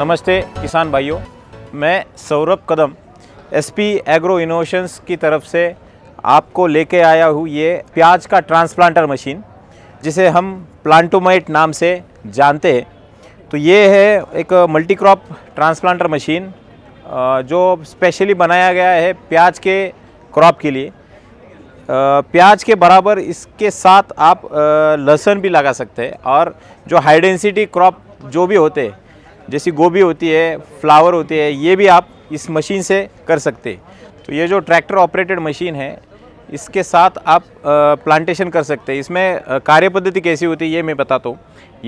नमस्ते किसान भाइयों मैं Saurabh Kadam SP agro innovations की तरफ से आपको लेके आया हूँ ये प्याज का ट्रांसप्लांटर मशीन जिसे हम प्लांटोमाइट नाम से जानते हैं तो ये है एक मल्टी क्रॉप ट्रांसप्लांटर मशीन जो स्पेशली बनाया गया है प्याज के क्रॉप के लिए प्याज के बराबर इसके साथ आप लहसुन भी लगा सकते हैं और जो हाई डेंसिटी क्रॉप जो भी होते हैं जैसी गोभी होती है फ्लावर होती है ये भी आप इस मशीन से कर सकते तो ये जो ट्रैक्टर ऑपरेटेड मशीन है इसके साथ आप प्लांटेशन कर सकते हैं इसमें कार्य पद्धति कैसी होती है ये मैं बताता हूँ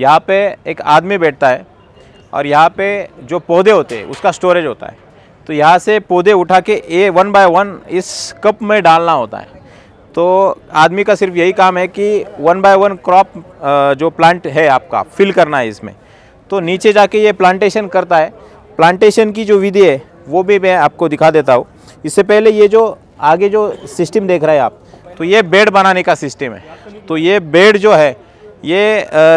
यहाँ पे एक आदमी बैठता है और यहाँ पे जो पौधे होते हैं उसका स्टोरेज होता है तो यहाँ से पौधे उठा के ए वन बाय वन इस कप में डालना होता है तो आदमी का सिर्फ यही काम है कि वन बाय वन क्रॉप जो प्लांट है आपका फिल करना है इसमें तो नीचे जाके ये प्लांटेशन करता है प्लांटेशन की जो विधि है वो भी मैं आपको दिखा देता हूँ इससे पहले ये जो आगे जो सिस्टम देख रहे हैं आप तो ये बेड बनाने का सिस्टम है तो ये बेड जो है ये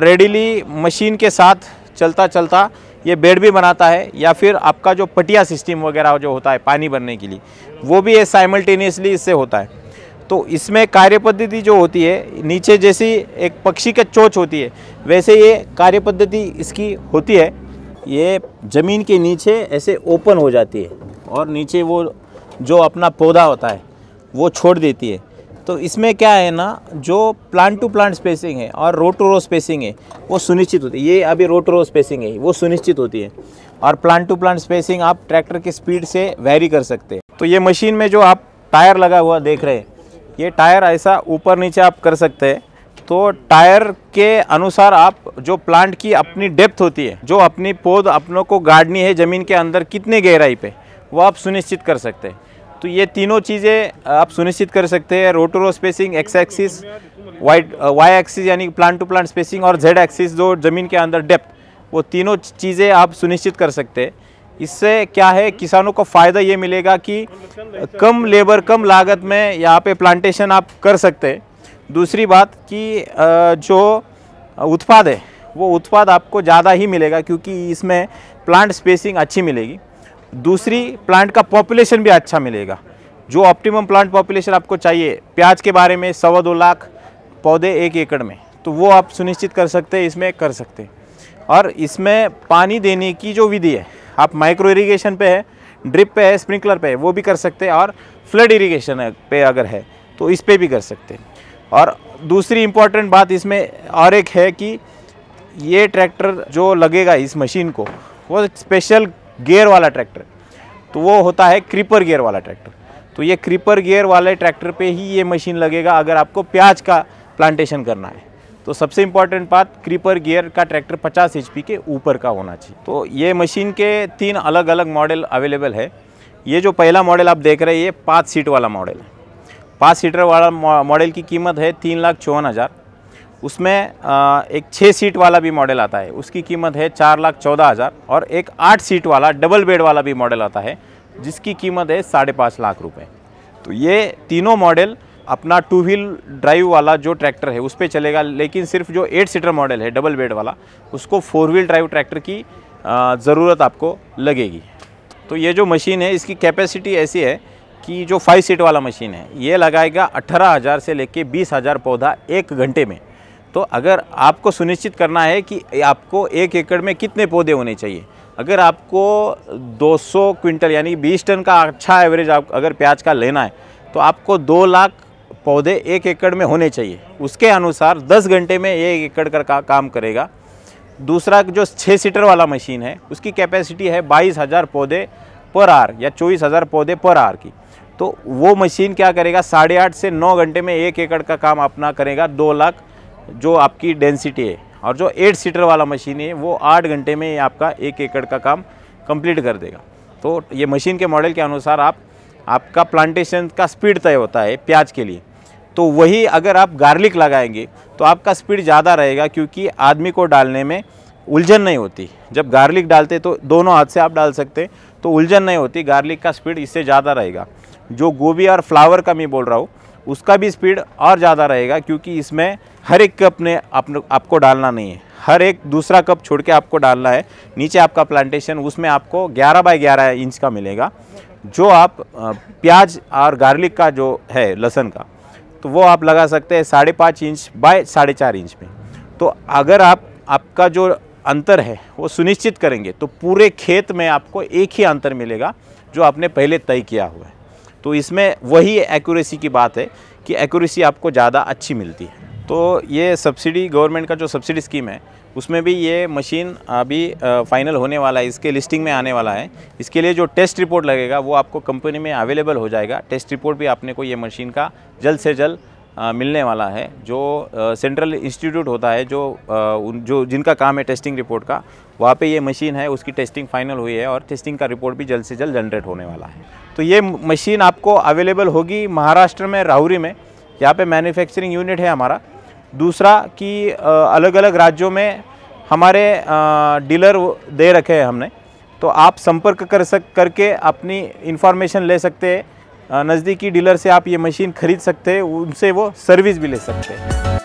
रेडीली मशीन के साथ चलता चलता ये बेड भी बनाता है या फिर आपका जो पटिया सिस्टम वगैरह जो होता है पानी भरने के लिए वो भी ये साइमल्टेनियसली इससे होता है तो इसमें कार्य पद्धति जो होती है नीचे जैसी एक पक्षी का चोच होती है वैसे ये कार्य पद्धति इसकी होती है ये ज़मीन के नीचे ऐसे ओपन हो जाती है और नीचे वो जो अपना पौधा होता है वो छोड़ देती है तो इसमें क्या है ना जो प्लांट टू प्लांट स्पेसिंग है और रो टू रो स्पेसिंग है वो सुनिश्चित होती है ये अभी रो टू रो स्पेसिंग है वो सुनिश्चित होती है और प्लांट टू प्लांट स्पेसिंग आप ट्रैक्टर की स्पीड से वेरी कर सकते हैं तो ये मशीन में जो आप टायर लगा हुआ देख रहे हैं ये टायर ऐसा ऊपर नीचे आप कर सकते हैं तो टायर के अनुसार आप जो प्लांट की अपनी डेप्थ होती है जो अपनी पौध अपनों को गाड़नी है ज़मीन के अंदर कितने गहराई पे वो आप सुनिश्चित कर सकते हैं तो ये तीनों चीज़ें आप सुनिश्चित कर सकते हैं रोटोरो स्पेसिंग एक्स एक्सिस वाइट वाई एक्सिस यानी प्लांट टू प्लांट स्पेसिंग और जेड एक्सिस जो ज़मीन के अंदर डेप्थ वो तीनों चीज़ें आप सुनिश्चित कर सकते हैं इससे क्या है किसानों को फ़ायदा ये मिलेगा कि कम लेबर कम लागत में यहाँ पे प्लांटेशन आप कर सकते हैं दूसरी बात कि जो उत्पाद है वो उत्पाद आपको ज़्यादा ही मिलेगा क्योंकि इसमें प्लांट स्पेसिंग अच्छी मिलेगी दूसरी प्लांट का पॉपुलेशन भी अच्छा मिलेगा जो ऑप्टिमम प्लांट पॉपुलेशन आपको चाहिए प्याज के बारे में सवा दो लाख पौधे एक एकड़ में तो वो आप सुनिश्चित कर सकते हैं इसमें कर सकते हैं और इसमें पानी देने की जो विधि है आप माइक्रो इरीगेशन पे है ड्रिप पे है स्प्रिंकलर पे है वो भी कर सकते हैं और फ्लड इरीगेशन पे अगर है तो इस पर भी कर सकते हैं और दूसरी इम्पॉर्टेंट बात इसमें और एक है कि ये ट्रैक्टर जो लगेगा इस मशीन को वो स्पेशल गेयर वाला ट्रैक्टर तो वो होता है क्रीपर गेयर वाला ट्रैक्टर तो ये क्रीपर गेयर वाले ट्रैक्टर पे ही ये मशीन लगेगा अगर आपको प्याज का प्लांटेशन करना है तो सबसे इम्पॉर्टेंट बात क्रीपर गियर का ट्रैक्टर 50 एच के ऊपर का होना चाहिए तो ये मशीन के तीन अलग अलग मॉडल अवेलेबल है ये जो पहला मॉडल आप देख रहे हैं ये पाँच सीट वाला मॉडल है पाँच सीटर वाला मॉडल की कीमत है तीन लाख चौवन हज़ार उसमें एक छः सीट वाला भी मॉडल आता है उसकी कीमत है चार लाख चौदह हज़ार और एक आठ सीट वाला डबल बेड वाला भी मॉडल आता है जिसकी कीमत है साढ़े पाँच लाख रुपए तो ये तीनों मॉडल अपना टू व्हील ड्राइव वाला जो ट्रैक्टर है उस पर चलेगा लेकिन सिर्फ जो एट सीटर मॉडल है डबल बेड वाला उसको फोर व्हील ड्राइव ट्रैक्टर की ज़रूरत आपको लगेगी तो ये जो मशीन है इसकी कैपेसिटी ऐसी है कि जो फाइव सीट वाला मशीन है ये लगाएगा अट्ठारह हज़ार से लेके बीस हज़ार पौधा एक घंटे में तो अगर आपको सुनिश्चित करना है कि आपको एक एकड़ में कितने पौधे होने चाहिए अगर आपको 200 क्विंटल यानी 20 टन का अच्छा एवरेज आप अगर प्याज का लेना है तो आपको दो लाख पौधे एक एकड़ में होने चाहिए उसके अनुसार 10 घंटे में एक एकड़ का, काम करेगा दूसरा जो छः सीटर वाला मशीन है उसकी कैपेसिटी है बाईस हज़ार पौधे पर आर या चौबीस हज़ार पौधे पर आर की तो वो मशीन क्या करेगा साढ़े आठ से नौ घंटे में एक एकड़ का काम अपना करेगा दो लाख जो आपकी डेंसिटी है और जो एट सीटर वाला मशीन है वो आठ घंटे में आपका एक एकड़ का काम कंप्लीट कर देगा तो ये मशीन के मॉडल के अनुसार आप आपका प्लांटेशन का स्पीड तय होता है प्याज के लिए तो वही अगर आप गार्लिक लगाएंगे तो आपका स्पीड ज़्यादा रहेगा क्योंकि आदमी को डालने में उलझन नहीं होती जब गार्लिक डालते तो दोनों हाथ से आप डाल सकते तो उलझन नहीं होती गार्लिक का स्पीड इससे ज़्यादा रहेगा जो गोभी और फ्लावर का मैं बोल रहा हूँ उसका भी स्पीड और ज़्यादा रहेगा क्योंकि इसमें हर एक कप ने अपने आपको डालना नहीं है हर एक दूसरा कप छोड़ के आपको डालना है नीचे आपका प्लांटेशन उसमें आपको 11 बाय 11 इंच का मिलेगा जो आप प्याज और गार्लिक का जो है लहसन का तो वो आप लगा सकते हैं साढ़े पाँच इंच बाय साढ़े चार इंच में तो अगर आप आपका जो अंतर है वो सुनिश्चित करेंगे तो पूरे खेत में आपको एक ही अंतर मिलेगा जो आपने पहले तय किया हुआ है तो इसमें वही एक्यूरेसी की बात है कि एक्यूरेसी आपको ज़्यादा अच्छी मिलती है तो ये सब्सिडी गवर्नमेंट का जो सब्सिडी स्कीम है उसमें भी ये मशीन अभी फाइनल होने वाला है इसके लिस्टिंग में आने वाला है इसके लिए जो टेस्ट रिपोर्ट लगेगा वो आपको कंपनी में अवेलेबल हो जाएगा टेस्ट रिपोर्ट भी आपने को ये मशीन का जल्द से जल्द मिलने वाला है जो सेंट्रल इंस्टीट्यूट होता है जो जो जिनका काम है टेस्टिंग रिपोर्ट का वहाँ पे ये मशीन है उसकी टेस्टिंग फाइनल हुई है और टेस्टिंग का रिपोर्ट भी जल्द से जल्द जनरेट होने वाला है तो ये मशीन आपको अवेलेबल होगी महाराष्ट्र में राहुरी में यहाँ पे मैन्युफैक्चरिंग यूनिट है हमारा दूसरा कि अलग अलग राज्यों में हमारे डीलर दे रखे हैं हमने तो आप संपर्क कर सक करके अपनी इन्फॉर्मेशन ले सकते हैं नज़दीकी डीलर से आप ये मशीन खरीद सकते हैं उनसे वो सर्विस भी ले सकते हैं